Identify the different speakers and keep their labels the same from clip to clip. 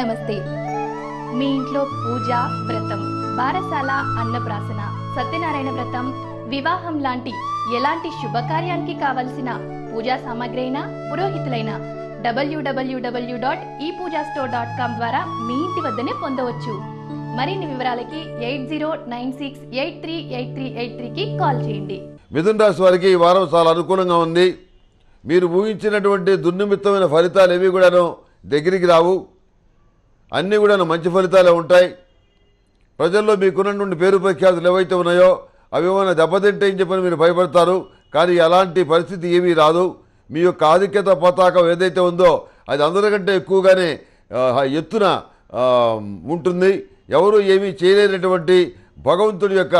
Speaker 1: నమస్తే మీ ఇంట్లో పూజ వ్రతం బారసాల అన్నప్రాసన సత్యనారాయణ వ్రతం వివాహం లాంటి ఎలాంటి శుభకార్యానికి కావలసిన పూజా సామాగ్రి అయినా పురోహితులైన డబ్ల్యూడబ్ల్యూడబ్ల్యూ డాట్ ఈ పూజా స్టోర్ డాట్ కామ్ ద్వారా మీ ఇంటి వద్దనే పొందవచ్చు మరిన్ని వివరాలకి eight zero nine six eight three eight three eight త్రీకి కాల్ చేయండి మిథున్ రాశి వారికి ఈ వారం చాలా అనుకూలంగా ఉంది మీరు ఊహించినటువంటి దుర్నిమిత్తమైన ఫలితాలు ఏవి కూడాను దగ్గరికి రావు అన్నీ కూడా మంచి ఫలితాలే ఉంటాయి ప్రజల్లో మీకున్నటువంటి పేరు ప్రఖ్యాతులు ఏవైతే ఉన్నాయో అవి ఏమైనా దెబ్బతింటాయని చెప్పని మీరు భయపడతారు కానీ అలాంటి పరిస్థితి ఏమీ రాదు మీ యొక్క ఆధిక్యత పతాకం ఏదైతే ఉందో అది అందరికంటే ఎక్కువగానే ఎత్తున ఉంటుంది ఎవరు ఏమీ చేయలేనటువంటి భగవంతుడి యొక్క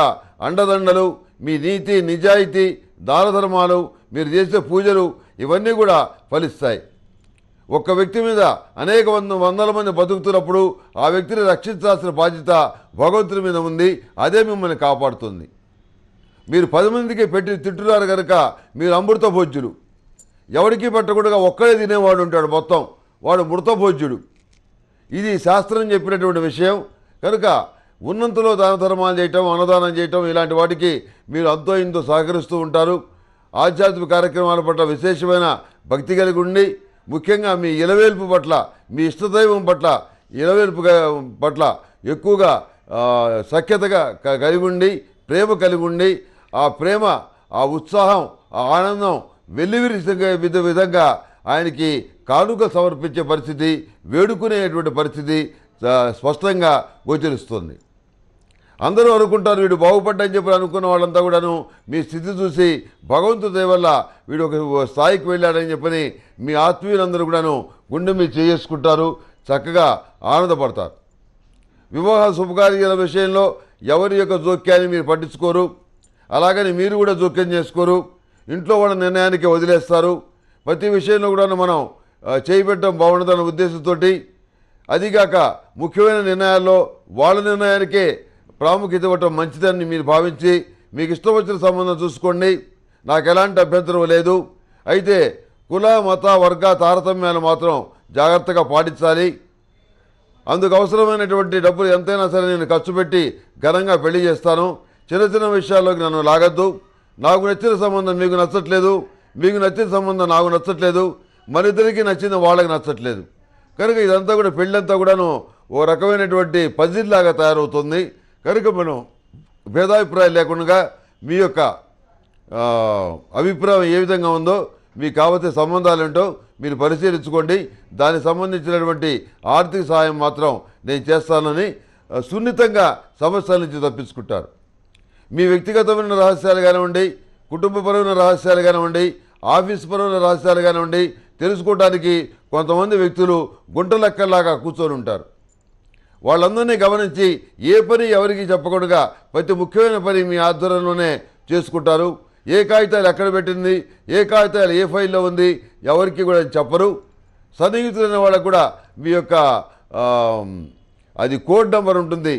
Speaker 1: అండదండలు మీ నీతి నిజాయితీ దానధర్మాలు మీరు చేసే పూజలు ఇవన్నీ కూడా ఫలిస్తాయి ఒక్క వ్యక్తి మీద అనేక వంద వందల మంది బతుకుతున్నప్పుడు ఆ వ్యక్తిని రక్షించాల్సిన బాధ్యత భగవంతుని మీద ఉంది అదే మిమ్మల్ని కాపాడుతుంది మీరు పది మందికి పెట్టి తిట్టున్నారు కనుక మీరు అమృత భోజ్యుడు ఎవరికి పెట్టకుండా ఒక్కడే తినేవాడు ఉంటాడు మొత్తం వాడు మృత భోజ్యుడు ఇది శాస్త్రం చెప్పినటువంటి విషయం కనుక ఉన్నంతలో దాన ధర్మాలు చేయటం అన్నదానం చేయటం ఇలాంటి వాటికి మీరు అంతో ఇంతో సహకరిస్తూ ఉంటారు ఆధ్యాత్మిక కార్యక్రమాల పట్ల విశేషమైన భక్తి కలిగి ఉండి ముఖ్యంగా మీ ఇలవేల్పు పట్ల మీ ఇష్టదైవం పట్ల ఇలవేల్పు పట్ల ఎక్కువగా సఖ్యతగా కలిగి ఉండి ప్రేమ కలిగి ఉండి ఆ ప్రేమ ఆ ఉత్సాహం ఆ ఆనందం వెల్లివిరిసే విధంగా ఆయనకి కానుక సమర్పించే పరిస్థితి వేడుకునేటువంటి పరిస్థితి స్పష్టంగా గోచరిస్తుంది అందరూ అనుకుంటారు వీడు బాగుపడ్డని చెప్పి అనుకున్న వాళ్ళంతా కూడాను మీ స్థితి చూసి భగవంతుడి వల్ల వీడు ఒక స్థాయికి వెళ్ళాడని చెప్పని మీ ఆత్మీయులందరూ కూడాను గుండె మీద చేసుకుంటారు చక్కగా ఆనందపడతారు వివాహ శుభకార్యాల విషయంలో ఎవరి యొక్క జోక్యాన్ని మీరు పట్టించుకోరు అలాగని మీరు కూడా జోక్యం చేసుకోరు ఇంట్లో వాళ్ళ నిర్ణయానికి వదిలేస్తారు ప్రతి విషయంలో కూడా మనం చేయబెట్టడం బాగుండదన్న ఉద్దేశంతో అదిగాక ముఖ్యమైన నిర్ణయాల్లో వాళ్ళ నిర్ణయానికే ప్రాముఖ్యత ఇవ్వటం మంచిదని మీరు భావించి మీకు ఇష్టం వచ్చిన సంబంధం చూసుకోండి నాకు ఎలాంటి అభ్యంతరం లేదు అయితే కుల మత వర్గ తారతమ్యాలు మాత్రం జాగ్రత్తగా పాటించాలి అందుకు అవసరమైనటువంటి డబ్బులు ఎంతైనా సరే నేను ఖర్చు పెట్టి ఘనంగా పెళ్లి చేస్తాను చిన్న చిన్న విషయాల్లోకి నన్ను లాగద్దు నాకు నచ్చిన సంబంధం మీకు నచ్చట్లేదు మీకు నచ్చిన సంబంధం నాకు నచ్చట్లేదు మరిద్దరికి నచ్చిన వాళ్ళకి నచ్చట్లేదు కనుక ఇదంతా కూడా పెళ్ళంతా కూడాను ఓ రకమైనటువంటి పజిల్లాగా తయారవుతుంది కనుక మనం భేదాభిప్రాయాలు లేకుండా మీ యొక్క అభిప్రాయం ఏ విధంగా ఉందో మీకు కావలసిన సంబంధాలు ఏంటో మీరు పరిశీలించుకోండి దానికి సంబంధించినటువంటి ఆర్థిక సహాయం మాత్రం నేను చేస్తానని సున్నితంగా సమస్యల నుంచి తప్పించుకుంటారు మీ వ్యక్తిగతమైన రహస్యాలు కానివ్వండి కుటుంబపరమైన రహస్యాలు కానివ్వండి ఆఫీస్ పరమైన రహస్యాలు కానివ్వండి తెలుసుకోవడానికి కొంతమంది వ్యక్తులు గుంటలెక్కలాగా కూర్చొని ఉంటారు వాళ్ళందరినీ గమనించి ఏ పని ఎవరికి చెప్పకుండా ప్రతి ముఖ్యమైన పని మీ ఆధ్వర్యంలోనే చేసుకుంటారు ఏ కాగితాలు ఎక్కడ పెట్టింది ఏ కాగితాలు ఏ ఫైల్లో ఉంది ఎవరికి కూడా చెప్పరు సన్నిహితులైన వాళ్ళకు కూడా మీ యొక్క అది కోడ్ నెంబర్ ఉంటుంది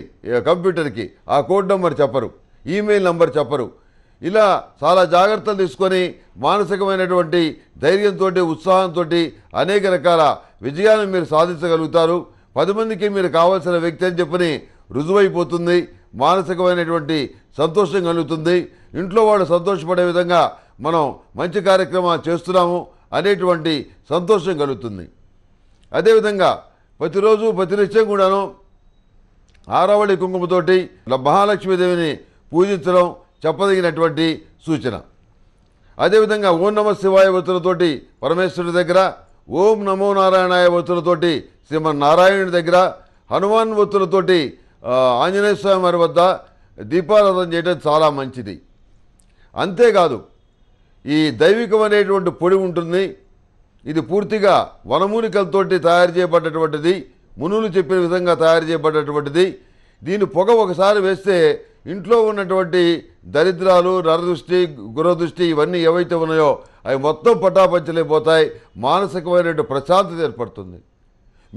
Speaker 1: కంప్యూటర్కి ఆ కోడ్ నెంబర్ చెప్పరు ఈమెయిల్ నెంబర్ చెప్పరు ఇలా చాలా జాగ్రత్తలు తీసుకొని మానసికమైనటువంటి ధైర్యంతో ఉత్సాహంతో అనేక రకాల విజయాలను మీరు సాధించగలుగుతారు పది మందికి మీరు కావాల్సిన వ్యక్తి అని చెప్పని రుజువైపోతుంది మానసికమైనటువంటి సంతోషం కలుగుతుంది ఇంట్లో వాళ్ళు సంతోషపడే విధంగా మనం మంచి కార్యక్రమాలు చేస్తున్నాము అనేటువంటి సంతోషం కలుగుతుంది అదేవిధంగా ప్రతిరోజు ప్రతి నిత్యం కూడాను ఆరావళి కుంకుమతోటి మహాలక్ష్మీదేవిని పూజించడం చెప్పదగినటువంటి సూచన అదేవిధంగా ఓం నమ శివాయ వృత్తులతోటి పరమేశ్వరుడి దగ్గర ఓం నమో నారాయణాయ వృత్తులతోటి శ్రీమన్నారాయణుడి దగ్గర హనుమాన్ వత్తులతోటి ఆంజనేయ స్వామి వారి వద్ద దీపారాధన చేయడం చాలా మంచిది అంతేకాదు ఈ అనేటువంటి పొడి ఉంటుంది ఇది పూర్తిగా వనమూలికలతోటి తయారు చేయబడ్డటువంటిది మునులు చెప్పిన విధంగా తయారు చేయబడ్డటువంటిది దీని పొగ ఒకసారి వేస్తే ఇంట్లో ఉన్నటువంటి దరిద్రాలు నరదృష్టి గురదృష్టి ఇవన్నీ ఏవైతే ఉన్నాయో అవి మొత్తం పటాపంచలైపోతాయి మానసికమైనటువంటి ప్రశాంతత ఏర్పడుతుంది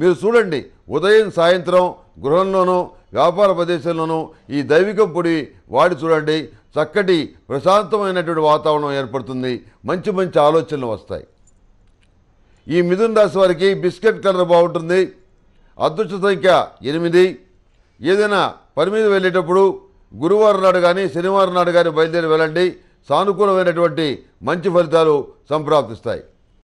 Speaker 1: మీరు చూడండి ఉదయం సాయంత్రం గృహంలోనూ వ్యాపార ప్రదేశంలోనూ ఈ దైవిక పొడి వాడి చూడండి చక్కటి ప్రశాంతమైనటువంటి వాతావరణం ఏర్పడుతుంది మంచి మంచి ఆలోచనలు వస్తాయి ఈ మిథున్ రాశి వారికి బిస్కెట్ కలర్ బాగుంటుంది అదృష్ట సంఖ్య ఎనిమిది ఏదైనా పని మీద వెళ్ళేటప్పుడు గురువారం నాడు కానీ శనివారం నాడు కానీ బయలుదేరి వెళ్ళండి సానుకూలమైనటువంటి మంచి ఫలితాలు సంప్రాప్తిస్తాయి